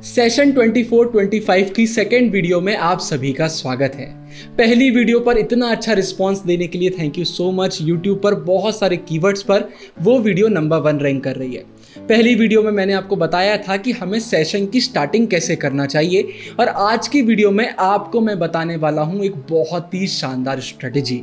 session 24-25 की second video में आप सभी का स्वागत है पहली वीडियो पर इतना अच्छा रिस्पांस देने के लिए thank you so much YouTube पर बहुत सारे कीवर्ड्स पर वो वीडियो नंबर वन रैंक कर रही है पहली वीडियो में मैंने आपको बताया था कि हमें सेशन की स्टार्टिंग कैसे करना चाहिए और आज की वीडियो में आपको मैं बताने वाला हूँ एक बहुत ही शानदार स्ट्रेटेजी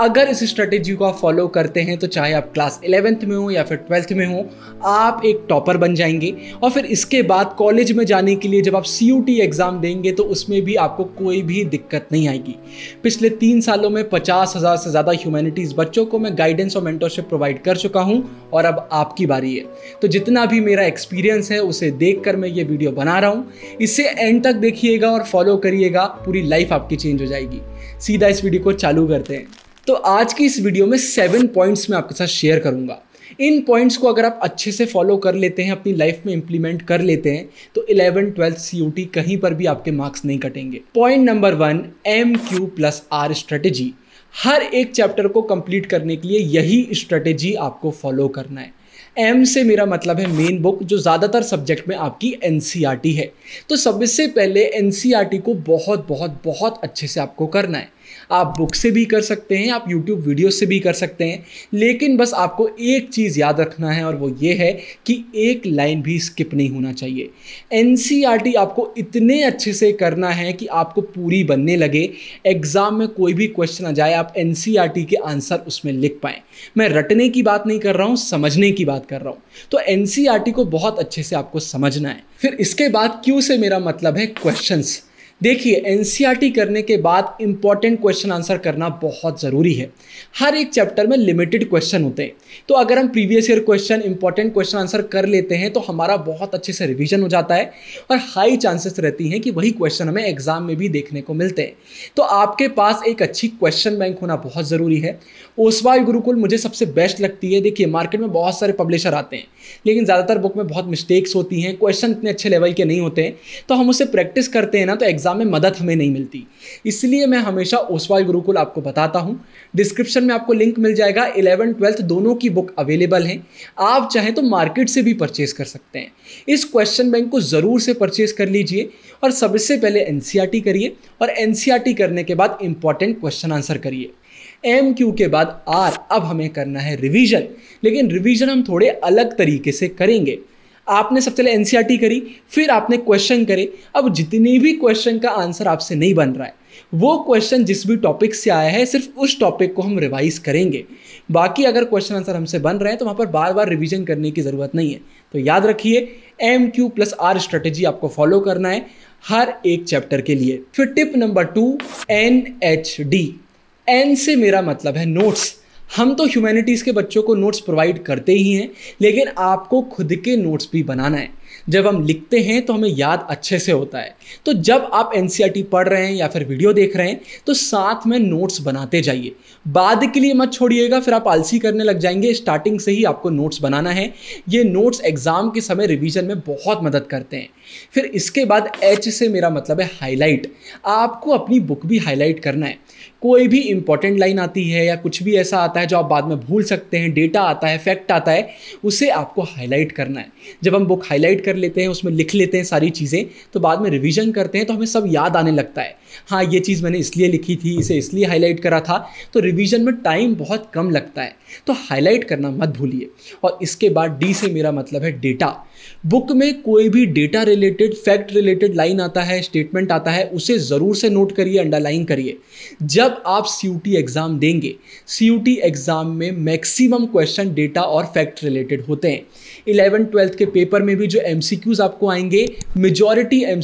अगर इस स्ट्रेटेजी को आप फॉलो करते हैं तो चाहे आप क्लास इलेवेंथ में हो या फिर ट्वेल्थ में हो आप एक टॉपर बन जाएंगे और फिर इसके बाद कॉलेज में जाने के लिए जब आप सी एग्ज़ाम देंगे तो उसमें भी आपको कोई भी दिक्कत नहीं आएगी पिछले तीन सालों में पचास हज़ार से ज़्यादा ह्यूमैनिटीज़ बच्चों को मैं गाइडेंस और मेंटरशिप प्रोवाइड कर चुका हूँ और अब आपकी बारी है तो जितना भी मेरा एक्सपीरियंस है उसे देख कर मैं ये वीडियो बना रहा हूँ इसे एंड तक देखिएगा और फॉलो करिएगा पूरी लाइफ आपकी चेंज हो जाएगी सीधा इस वीडियो को चालू करते हैं तो आज की इस वीडियो में सेवन पॉइंट्स मैं आपके साथ शेयर करूंगा इन पॉइंट्स को अगर आप अच्छे से फॉलो कर लेते हैं अपनी लाइफ में इंप्लीमेंट कर लेते हैं तो इलेवन ट्वेल्थ सी कहीं पर भी आपके मार्क्स नहीं कटेंगे point number one M Q plus R strategy हर एक चैप्टर को कंप्लीट करने के लिए यही स्ट्रेटेजी आपको फॉलो करना है एम से मेरा मतलब है मेन बुक जो ज़्यादातर सब्जेक्ट में आपकी एन e है तो सबसे पहले एन e को बहुत बहुत बहुत अच्छे से आपको करना है आप बुक से भी कर सकते हैं आप यूट्यूब वीडियो से भी कर सकते हैं लेकिन बस आपको एक चीज़ याद रखना है और वो ये है कि एक लाइन भी स्किप नहीं होना चाहिए एन e आपको इतने अच्छे से करना है कि आपको पूरी बनने लगे एग्ज़ाम में कोई भी क्वेश्चन आ जाए आप एन e के आंसर उसमें लिख पाएँ मैं रटने की बात नहीं कर रहा हूँ समझने की बात कर रहा हूँ तो एन e को बहुत अच्छे से आपको समझना है फिर इसके बाद क्यों से मेरा मतलब है क्वेश्चंस देखिए एनसीईआरटी e करने के बाद इंपॉर्टेंट क्वेश्चन आंसर करना बहुत ज़रूरी है हर एक चैप्टर में लिमिटेड क्वेश्चन होते हैं तो अगर हम previous year question important question answer कर लेते हैं तो हमारा बहुत अच्छे से रिविजन हो जाता है और हाई चांसेस रहती हैं कि वही क्वेश्चन हमें एग्जाम में भी देखने को मिलते हैं तो आपके पास एक अच्छी क्वेश्चन बैंक होना बहुत ज़रूरी है ओसवाल गुरुकुल मुझे सबसे बेस्ट लगती है देखिए मार्केट में बहुत सारे पब्लिशर आते हैं लेकिन ज़्यादातर बुक में बहुत मिस्टेक्स होती हैं क्वेश्चन इतने अच्छे लेवल के नहीं होते हैं तो हम उसे प्रैक्टिस करते हैं ना तो एग्जाम एग्जाम में मदद हमें नहीं मिलती इसलिए मैं हमेशा ओसवाल गुरुकुल आपको बताता हूँ डिस्क्रिप्शन में आपको लिंक मिल जाएगा इलेवन ट्वेल्थ दोनों की बुक अवेलेबल हैं आप चाहें तो मार्केट से भी परचेज़ कर सकते हैं इस क्वेश्चन बैंक को ज़रूर से परचेज़ कर लीजिए और सबसे पहले एन करिए और एन करने के बाद इंपॉर्टेंट क्वेश्चन आंसर करिए एम क्यू के बाद आर अब हमें करना है रिवीजन लेकिन रिवीजन हम थोड़े अलग तरीके से करेंगे आपने सबसे पहले एन e करी फिर आपने क्वेश्चन करे अब जितने भी क्वेश्चन का आंसर आपसे नहीं बन रहा है वो क्वेश्चन जिस भी टॉपिक से आया है सिर्फ उस टॉपिक को हम रिवाइज करेंगे बाकी अगर क्वेश्चन आंसर हमसे बन रहे हैं तो वहाँ पर बार बार रिविजन करने की ज़रूरत नहीं है तो याद रखिए M Q plus R strategy आपको फॉलो करना है हर एक चैप्टर के लिए फिर tip number two N H D N से मेरा मतलब है नोट्स हम तो ह्यूमैनिटीज़ के बच्चों को नोट्स प्रोवाइड करते ही हैं लेकिन आपको खुद के नोट्स भी बनाना है जब हम लिखते हैं तो हमें याद अच्छे से होता है तो जब आप एन e पढ़ रहे हैं या फिर वीडियो देख रहे हैं तो साथ में नोट्स बनाते जाइए बाद के लिए मत छोड़िएगा फिर आप आलसी करने लग जाएंगे स्टार्टिंग से ही आपको नोट्स बनाना है ये नोट्स एग्ज़ाम के समय रिविज़न में बहुत मदद करते हैं फिर इसके बाद एच से मेरा मतलब है हाईलाइट आपको अपनी बुक भी हाईलाइट करना है कोई भी इंपॉर्टेंट लाइन आती है या कुछ भी ऐसा आता है जो आप बाद में भूल सकते हैं डेटा आता है फैक्ट आता है उसे आपको हाईलाइट करना है जब हम बुक हाईलाइट हाईलाइट कर लेते हैं उसमें लिख लेते हैं सारी चीज़ें तो बाद में रिविज़न करते हैं तो हमें सब याद आने लगता है हाँ ये चीज़ मैंने इसलिए लिखी थी इसे इसलिए हाईलाइट करा था तो रिविज़न में टाइम बहुत कम लगता है तो हाईलाइट करना मत भूलिए और इसके बाद डी से मेरा मतलब है डेटा बुक में कोई भी data related fact related line आता है स्टेटमेंट आता है उसे ज़रूर से नोट करिए अंडरलाइन करिए जब आप सी एग्ज़ाम देंगे सी एग्ज़ाम में मैक्सिमम क्वेश्चन डेटा और फैक्ट रिलेटेड होते हैं इलेवन ट्वेल्थ के पेपर में भी जो एम आपको आएंगे मेजॉरिटी एम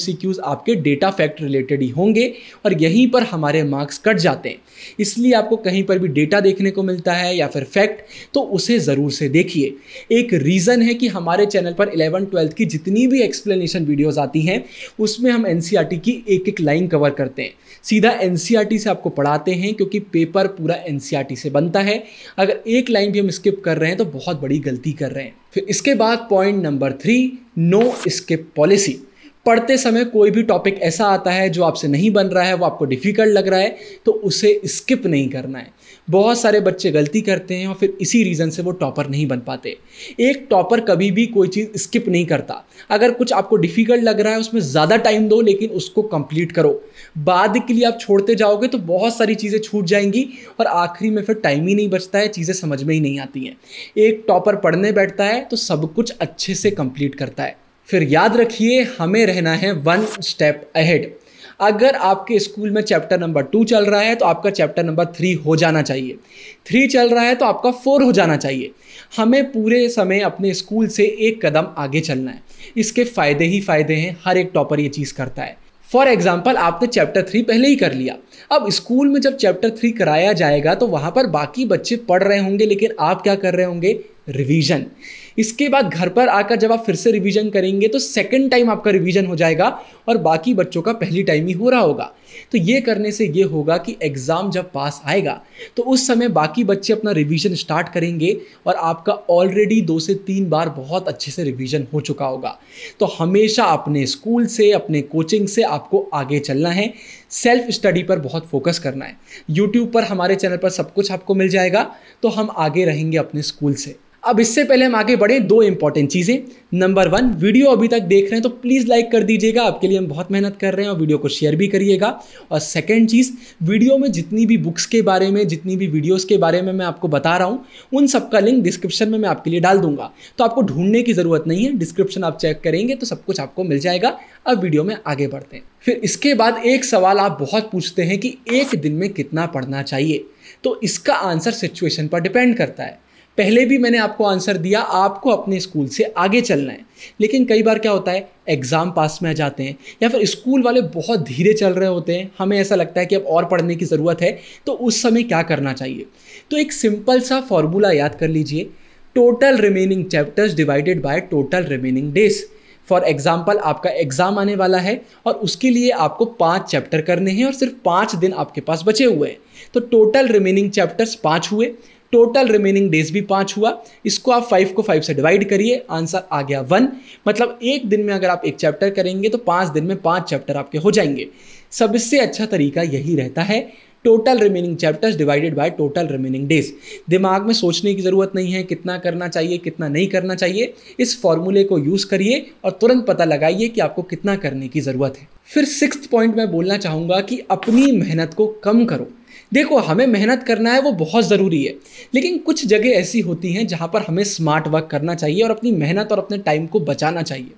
आपके डेटा फैक्ट रिलेटेड ही होंगे और यहीं पर हमारे मार्क्स कट जाते हैं इसलिए आपको कहीं पर भी डेटा देखने को मिलता है या फिर फैक्ट तो उसे ज़रूर से देखिए एक रीज़न है कि हमारे चैनल पर 11 इलेवन ट्वेल्थ की जितनी भी एक्सप्लेनेशन वीडियोज़ आती हैं उसमें हम एन e की एक एक लाइन कवर करते हैं सीधा एन e से आपको पढ़ाते हैं क्योंकि पेपर पूरा एन e से बनता है अगर एक लाइन भी हम स्किप कर रहे हैं तो बहुत बड़ी गलती कर रहे हैं फिर इसके बाद point number three no skip policy पढ़ते समय कोई भी टॉपिक ऐसा आता है जो आपसे नहीं बन रहा है वो आपको डिफ़िकल्ट लग रहा है तो उसे स्किप नहीं करना है बहुत सारे बच्चे गलती करते हैं और फिर इसी रीज़न से वो टॉपर नहीं बन पाते एक टॉपर कभी भी कोई चीज़ स्किप नहीं करता अगर कुछ आपको डिफ़िकल्ट लग रहा है उसमें ज़्यादा टाइम दो लेकिन उसको कंप्लीट करो बाद के लिए आप छोड़ते जाओगे तो बहुत सारी चीज़ें छूट जाएंगी और आखिरी में फिर टाइम ही नहीं बचता है चीज़ें समझ में ही नहीं आती हैं एक टॉपर पढ़ने बैठता है तो सब कुछ अच्छे से कंप्लीट करता है फिर याद रखिए हमें रहना है वन स्टेप अहेड अगर आपके स्कूल में चैप्टर नंबर टू चल रहा है तो आपका चैप्टर नंबर थ्री हो जाना चाहिए थ्री चल रहा है तो आपका फोर हो जाना चाहिए हमें पूरे समय अपने स्कूल से एक कदम आगे चलना है इसके फ़ायदे ही फ़ायदे हैं हर एक टॉपर ये चीज़ करता है फॉर एग्जाम्पल आपने चैप्टर थ्री पहले ही कर लिया अब स्कूल में जब चैप्टर थ्री कराया जाएगा तो वहाँ पर बाकी बच्चे पढ़ रहे होंगे लेकिन आप क्या कर रहे होंगे रिविजन इसके बाद घर पर आकर जब आप फिर से रिवीजन करेंगे तो सेकंड टाइम आपका रिवीजन हो जाएगा और बाकी बच्चों का पहली टाइम ही हो रहा होगा तो ये करने से ये होगा कि एग्ज़ाम जब पास आएगा तो उस समय बाकी बच्चे अपना रिवीजन स्टार्ट करेंगे और आपका ऑलरेडी दो से तीन बार बहुत अच्छे से रिवीजन हो चुका होगा तो हमेशा अपने स्कूल से अपने कोचिंग से आपको आगे चलना है सेल्फ स्टडी पर बहुत फोकस करना है यूट्यूब पर हमारे चैनल पर सब कुछ आपको मिल जाएगा तो हम आगे रहेंगे अपने स्कूल से अब इससे पहले हम आगे बढ़ें दो इंपॉर्टेंट चीज़ें नंबर वन वीडियो अभी तक देख रहे हैं तो प्लीज़ लाइक कर दीजिएगा आपके लिए हम बहुत मेहनत कर रहे हैं और वीडियो को शेयर भी करिएगा और सेकेंड चीज़ वीडियो में जितनी भी बुक्स के बारे में जितनी भी वीडियोज़ के बारे में मैं आपको बता रहा हूँ उन सबका लिंक डिस्क्रिप्शन में मैं आपके लिए डाल दूंगा तो आपको ढूंढने की ज़रूरत नहीं है डिस्क्रिप्शन आप चेक करेंगे तो सब कुछ आपको मिल जाएगा अब वीडियो में आगे बढ़ते हैं फिर इसके बाद एक सवाल आप बहुत पूछते हैं कि एक दिन में कितना पढ़ना चाहिए तो इसका आंसर सिचुएशन पर डिपेंड करता है पहले भी मैंने आपको आंसर दिया आपको अपने स्कूल से आगे चलना है लेकिन कई बार क्या होता है एग्ज़ाम पास में आ जाते हैं या फिर स्कूल वाले बहुत धीरे चल रहे होते हैं हमें ऐसा लगता है कि अब और पढ़ने की ज़रूरत है तो उस समय क्या करना चाहिए तो एक सिंपल सा फॉर्मूला याद कर लीजिए total remaining chapters divided by total remaining days for example आपका एग्ज़ाम आने वाला है और उसके लिए आपको पाँच चैप्टर करने हैं और सिर्फ पाँच दिन आपके पास बचे हुए हैं तो टोटल रिमेनिंग चैप्टर्स पाँच हुए टोटल रिमेनिंग डेज भी पाँच हुआ इसको आप फाइव को फाइव से डिवाइड करिए आंसर आ गया वन मतलब एक दिन में अगर आप एक चैप्टर करेंगे तो पाँच दिन में पाँच चैप्टर आपके हो जाएंगे सबसे अच्छा तरीका यही रहता है total remaining chapters divided by total remaining days दिमाग में सोचने की ज़रूरत नहीं है कितना करना चाहिए कितना नहीं करना चाहिए इस फॉर्मूले को यूज़ करिए और तुरंत पता लगाइए कि आपको कितना करने की ज़रूरत है फिर सिक्स पॉइंट मैं बोलना चाहूँगा कि अपनी मेहनत को कम करो देखो हमें मेहनत करना है वो बहुत ज़रूरी है लेकिन कुछ जगह ऐसी होती हैं जहाँ पर हमें स्मार्ट वर्क करना चाहिए और अपनी मेहनत और अपने टाइम को बचाना चाहिए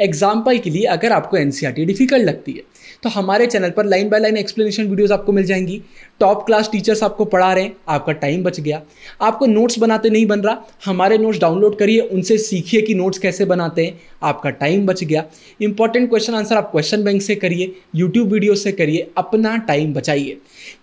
एग्जाम्पल के लिए अगर आपको एन डिफ़िकल्ट e लगती है तो हमारे चैनल पर line by line explanation videos आपको मिल जाएंगी टॉप क्लास टीचर्स आपको पढ़ा रहे हैं आपका टाइम बच गया आपको नोट्स बनाते नहीं बन रहा हमारे नोट्स डाउनलोड करिए उनसे सीखिए कि नोट्स कैसे बनाते हैं आपका टाइम बच गया इंपॉर्टेंट क्वेश्चन आंसर आप क्वेश्चन बैंक से करिए यूट्यूब वीडियो से करिए अपना टाइम बचाइए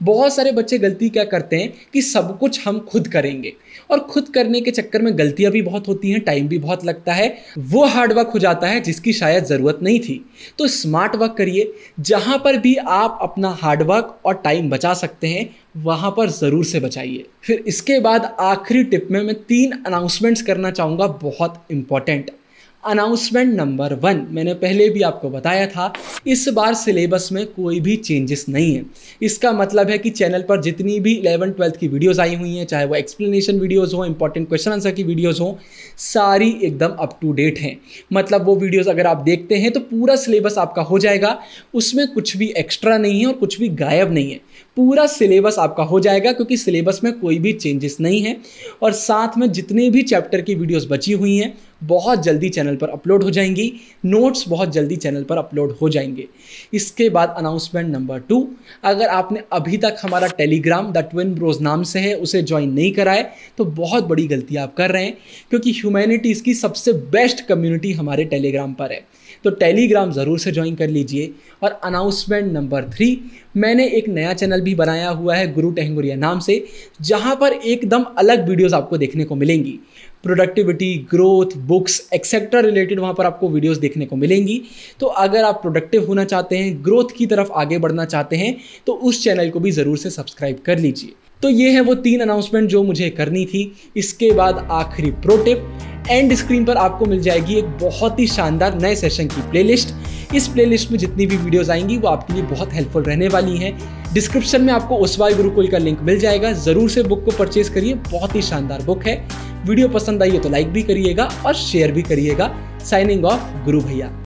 बहुत सारे बच्चे गलती क्या करते हैं कि सब कुछ हम खुद करेंगे और खुद करने के चक्कर में गलतियाँ भी बहुत होती हैं टाइम भी बहुत लगता है वो हार्डवर्क हो जाता है जिसके जिसकी शायद ज़रूरत नहीं थी तो स्मार्ट वर्क करिए जहाँ पर भी आप अपना हार्डवर्क और टाइम बचा सकते हैं वहाँ पर ज़रूर से बचाइए फिर इसके बाद आखिरी टिप में मैं तीन अनाउंसमेंट्स करना चाहूँगा बहुत इंपॉर्टेंट अनाउंसमेंट नंबर वन मैंने पहले भी आपको बताया था इस बार सिलेबस में कोई भी चेंजेस नहीं है इसका मतलब है कि चैनल पर जितनी भी इलेवन ट्वेल्थ की वीडियोस आई हुई हैं चाहे वो एक्सप्लेनेशन वीडियोस हो इंपॉर्टेंट क्वेश्चन आंसर की वीडियोस हो सारी एकदम अप टू डेट हैं मतलब वो वीडियोज़ अगर आप देखते हैं तो पूरा सिलेबस आपका हो जाएगा उसमें कुछ भी एक्स्ट्रा नहीं है और कुछ भी गायब नहीं है पूरा सिलेबस आपका हो जाएगा क्योंकि सिलेबस में कोई भी चेंजेस नहीं है और साथ में जितने भी चैप्टर की वीडियोस बची हुई हैं बहुत जल्दी चैनल पर अपलोड हो जाएंगी नोट्स बहुत जल्दी चैनल पर अपलोड हो जाएंगे इसके बाद अनाउंसमेंट नंबर टू अगर आपने अभी तक हमारा टेलीग्राम द ट्विन ब्रोज नाम से है उसे ज्वाइन नहीं कराए तो बहुत बड़ी गलती आप कर रहे हैं क्योंकि ह्यूमैनिटीज़ की सबसे बेस्ट कम्युनिटी हमारे टेलीग्राम पर है तो टेलीग्राम ज़रूर से ज्वाइन कर लीजिए और अनाउंसमेंट नंबर थ्री मैंने एक नया चैनल भी बनाया हुआ है गुरु टहंगुरिया नाम से जहाँ पर एकदम अलग वीडियोस आपको देखने को मिलेंगी productivity growth books etcetera related वहाँ पर आपको वीडियोस देखने को मिलेंगी तो अगर आप प्रोडक्टिव होना चाहते हैं ग्रोथ की तरफ आगे बढ़ना चाहते हैं तो उस चैनल को भी ज़रूर से सब्सक्राइब कर लीजिए तो ये है वो तीन अनाउंसमेंट जो मुझे करनी थी इसके बाद आखिरी प्रो एंड स्क्रीन पर आपको मिल जाएगी एक बहुत ही शानदार नए सेशन की प्लेलिस्ट इस प्लेलिस्ट में जितनी भी वीडियोस आएंगी वो आपके लिए बहुत हेल्पफुल रहने वाली हैं डिस्क्रिप्शन में आपको उसवाई गुरुकुल का लिंक मिल जाएगा ज़रूर से बुक को परचेज करिए बहुत ही शानदार बुक है वीडियो पसंद आई है तो लाइक भी करिएगा और शेयर भी करिएगा साइनिंग ऑफ गुरु भैया